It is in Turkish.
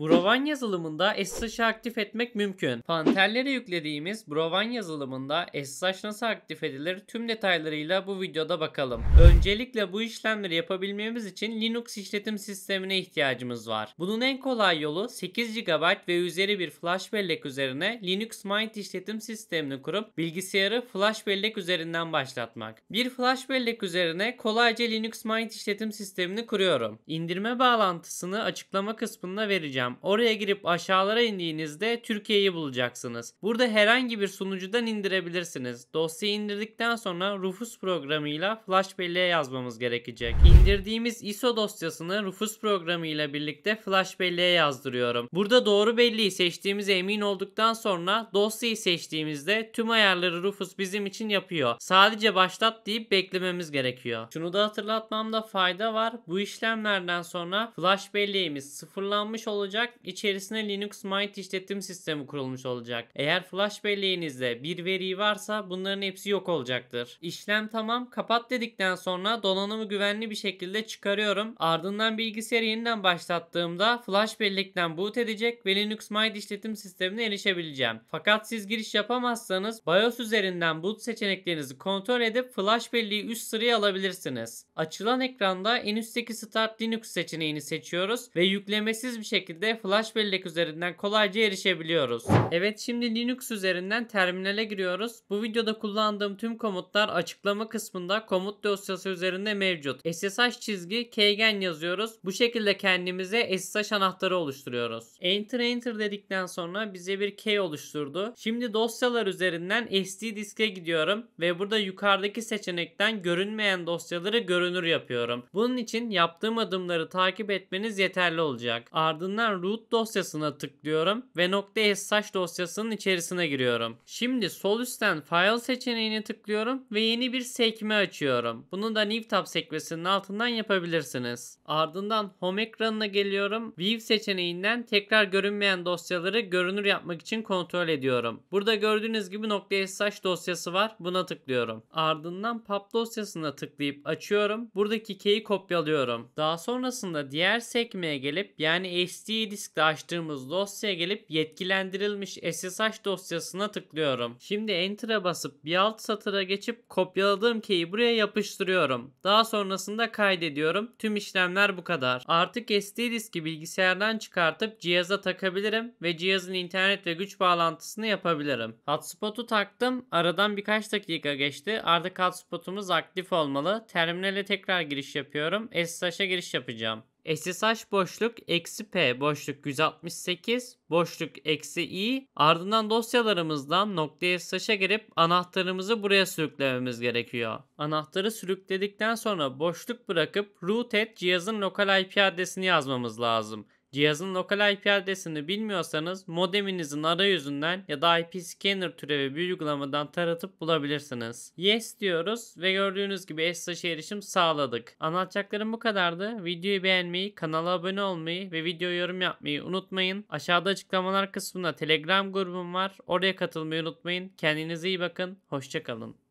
Brovan yazılımında SSH'ı aktif etmek mümkün. Panterlere yüklediğimiz Brovan yazılımında SSH nasıl aktif edilir tüm detaylarıyla bu videoda bakalım. Öncelikle bu işlemleri yapabilmemiz için Linux işletim sistemine ihtiyacımız var. Bunun en kolay yolu 8 GB ve üzeri bir flash bellek üzerine Linux Mint işletim sistemini kurup bilgisayarı flash bellek üzerinden başlatmak. Bir flash bellek üzerine kolayca Linux Mint işletim sistemini kuruyorum. İndirme bağlantısını açıklama kısmında vereceğim program. Oraya girip aşağılara indiğinizde Türkiye'yi bulacaksınız. Burada herhangi bir sunucudan indirebilirsiniz. Dosyayı indirdikten sonra Rufus programıyla Flash belleğe yazmamız gerekecek. İndirdiğimiz ISO dosyasını Rufus programıyla birlikte Flash belleğe yazdırıyorum. Burada doğru belleği seçtiğimize emin olduktan sonra dosyayı seçtiğimizde tüm ayarları Rufus bizim için yapıyor. Sadece başlat deyip beklememiz gerekiyor. Şunu da hatırlatmamda fayda var. Bu işlemlerden sonra flash belleğimiz sıfırlanmış olacak olacak. İçerisine Linux Mint işletim sistemi kurulmuş olacak. Eğer flash belleğinizde bir veri varsa bunların hepsi yok olacaktır. İşlem tamam. Kapat dedikten sonra donanımı güvenli bir şekilde çıkarıyorum. Ardından bilgisayarı yeniden başlattığımda flash bellekten boot edecek ve Linux Mint işletim sistemine erişebileceğim. Fakat siz giriş yapamazsanız BIOS üzerinden boot seçeneklerinizi kontrol edip flash belleği üst sıraya alabilirsiniz. Açılan ekranda en üstteki Start Linux seçeneğini seçiyoruz ve yüklemesiz bir şekilde şekilde flash bellek üzerinden kolayca erişebiliyoruz. Evet şimdi Linux üzerinden terminale giriyoruz. Bu videoda kullandığım tüm komutlar açıklama kısmında komut dosyası üzerinde mevcut. SSH çizgi keygen yazıyoruz. Bu şekilde kendimize SSH anahtarı oluşturuyoruz. Enter enter dedikten sonra bize bir key oluşturdu. Şimdi dosyalar üzerinden SD diske gidiyorum ve burada yukarıdaki seçenekten görünmeyen dosyaları görünür yapıyorum. Bunun için yaptığım adımları takip etmeniz yeterli olacak. Ardından Buradan root dosyasına tıklıyorum ve .sh dosyasının içerisine giriyorum. Şimdi sol üstten file seçeneğini tıklıyorum ve yeni bir sekme açıyorum. Bunu da new tab sekmesinin altından yapabilirsiniz. Ardından home ekranına geliyorum. View seçeneğinden tekrar görünmeyen dosyaları görünür yapmak için kontrol ediyorum. Burada gördüğünüz gibi .sh dosyası var. Buna tıklıyorum. Ardından pub dosyasına tıklayıp açıyorum. Buradaki key'i kopyalıyorum. Daha sonrasında diğer sekmeye gelip yani SD CD diskte açtığımız dosyaya gelip yetkilendirilmiş SSH dosyasına tıklıyorum. Şimdi Enter'a basıp bir alt satıra geçip kopyaladığım key'i buraya yapıştırıyorum. Daha sonrasında kaydediyorum. Tüm işlemler bu kadar. Artık SD diski bilgisayardan çıkartıp cihaza takabilirim ve cihazın internet ve güç bağlantısını yapabilirim. Hotspot'u taktım. Aradan birkaç dakika geçti. Artık hotspotumuz aktif olmalı. Terminale tekrar giriş yapıyorum. SSH'a giriş yapacağım. SSH boşluk eksi P boşluk 168 boşluk eksi i ardından dosyalarımızdan noktaya sışa girip anahtarımızı buraya sürüklememiz gerekiyor. Anahtarı sürükledikten sonra boşluk bırakıp root at cihazın lokal IP adresini yazmamız lazım. Cihazın lokal IP adresini bilmiyorsanız modeminizin arayüzünden ya da IP scanner türevi bir uygulamadan taratıp bulabilirsiniz. Yes diyoruz ve gördüğünüz gibi Estaş'a erişim sağladık. Anlatacaklarım bu kadardı. Videoyu beğenmeyi, kanala abone olmayı ve video yorum yapmayı unutmayın. Aşağıda açıklamalar kısmında Telegram grubum var. Oraya katılmayı unutmayın. Kendinize iyi bakın. Hoşçakalın.